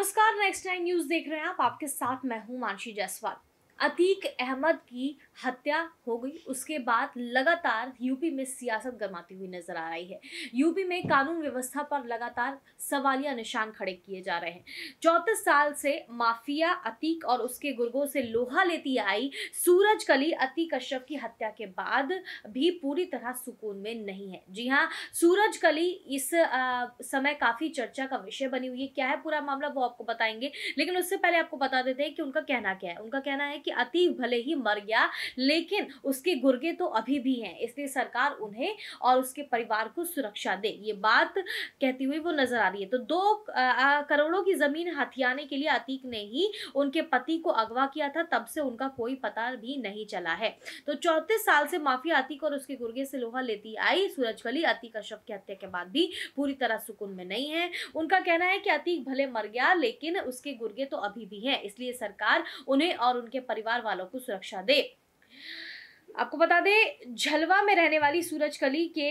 नमस्कार next time news देख रहे हैं आप आपके साथ मैं हूं मानसी जायसवाल अतीक अहमद की हत्या हो गई उसके बाद लगातार यूपी में सियासत गरमाती हुई नजर आ रही है यूपी में कानून व्यवस्था पर लगातार सवालिया निशान खड़े किए जा रहे हैं चौंतीस साल से माफिया अतीक और उसके गुर्गों से लोहा लेती आई सूरज कली अतीक अशरफ की हत्या के बाद भी पूरी तरह सुकून में नहीं है जी हाँ सूरज कली इस आ, समय काफी चर्चा का विषय बनी हुई है क्या है पूरा मामला वो आपको बताएंगे लेकिन उससे पहले आपको बता देते हैं कि उनका कहना क्या है उनका कहना है कि कि अतीब भले ही मर गया लेकिन उसके गुर्गे तो अभी भी हैं इसलिए सरकार उन्हें और उसके परिवार को सुरक्षा दे ये बात कहती हुई वो नजर आ रही है तो दो करोड़ों की जमीन हथियाने के लिए अतीक ने ही उनके पति को अगवा किया था तब से उनका कोई पता भी नहीं चला है तो चौतीस साल से माफिया अतीक और उसके गुर्गे से लोहा लेती आई सूरज सूरजकली अतीक अशोक की हत्या के बाद भी पूरी तरह सुकून में नहीं है उनका कहना है कि अतीक भले मर गया लेकिन उसके गुर्गे तो अभी भी हैं इसलिए सरकार उन्हें और उनके परिवार परिवार वालों को सुरक्षा दे आपको बता दें झलवा में रहने वाली सूरज कली के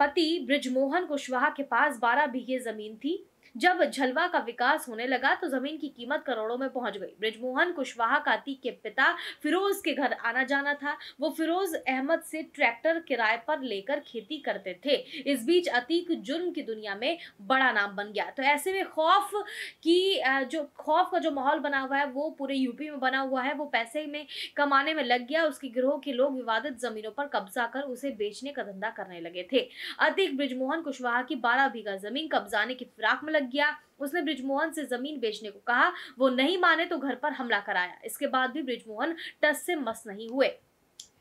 पति ब्रिजमोहन कुशवाहा के पास 12 बीघे जमीन थी जब झलवा का विकास होने लगा तो जमीन की कीमत करोड़ों में पहुंच गई ब्रिजमोहन कुशवाहा काती के पिता फिरोज के घर आना जाना था वो फिरोज अहमद से ट्रैक्टर किराए पर लेकर खेती करते थे इस बीच अतीक जुर्म की दुनिया में बड़ा नाम बन गया तो ऐसे में खौफ की जो खौफ का जो माहौल बना हुआ है वो पूरे यूपी में बना हुआ है वो पैसे में कमाने में लग गया उसके गिरोह के लोग विवादित जमीनों पर कब्जा कर उसे बेचने का धंधा करने लगे थे अतीक ब्रिजमोहन कुशवाहा की बारह बीघा जमीन कब्जाने की फिराक में लग गया उसने ब्रिजमोहन से जमीन बेचने को कहा वो नहीं माने तो घर पर हमला कराया इसके बाद भी ब्रिजमोहन टस से मस नहीं हुए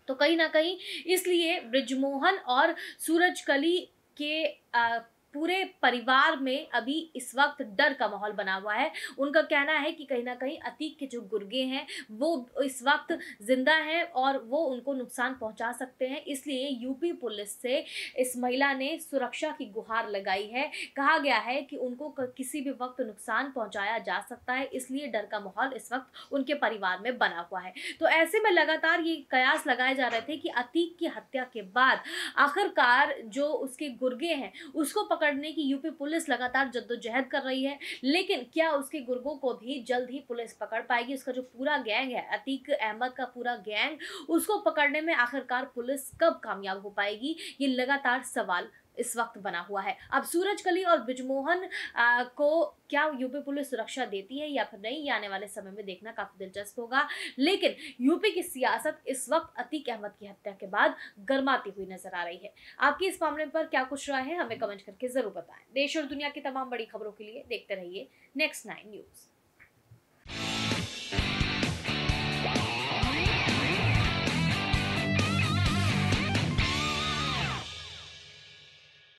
तो कहीं ना कहीं इसलिए ब्रिजमोहन और सूरजकली के आ, पूरे परिवार में अभी इस वक्त डर का माहौल बना हुआ है उनका कहना है कि कहीं ना कहीं अतीक के जो गुर्गे हैं वो इस वक्त ज़िंदा हैं और वो उनको नुकसान पहुंचा सकते हैं इसलिए यूपी पुलिस से इस महिला ने सुरक्षा की गुहार लगाई है कहा गया है कि उनको किसी भी वक्त नुकसान पहुंचाया जा सकता है इसलिए डर का माहौल इस वक्त उनके परिवार में बना हुआ है तो ऐसे में लगातार ये कयास लगाए जा रहे थे कि अतीक की हत्या के बाद आखिरकार जो उसके गुर्गे हैं उसको पकड़ पकड़ने की यूपी पुलिस लगातार जद्दोजहद कर रही है लेकिन क्या उसके गुर्गों को भी जल्द ही पुलिस पकड़ पाएगी उसका जो पूरा गैंग है अतीक अहमद का पूरा गैंग उसको पकड़ने में आखिरकार पुलिस कब कामयाब हो पाएगी ये लगातार सवाल इस वक्त बना हुआ है अब कली और बिजमोहन को क्या यूपी पुलिस सुरक्षा देती है या फिर नहीं आने वाले समय में देखना काफ़ी दिलचस्प होगा लेकिन यूपी की सियासत इस वक्त अतीक अहमद की हत्या के बाद गर्माती हुई नजर आ रही है आपकी इस मामले पर क्या कुछ राय है हमें कमेंट करके ज़रूर बताएं देश और दुनिया की तमाम बड़ी खबरों के लिए देखते रहिए नेक्स्ट नाइन न्यूज़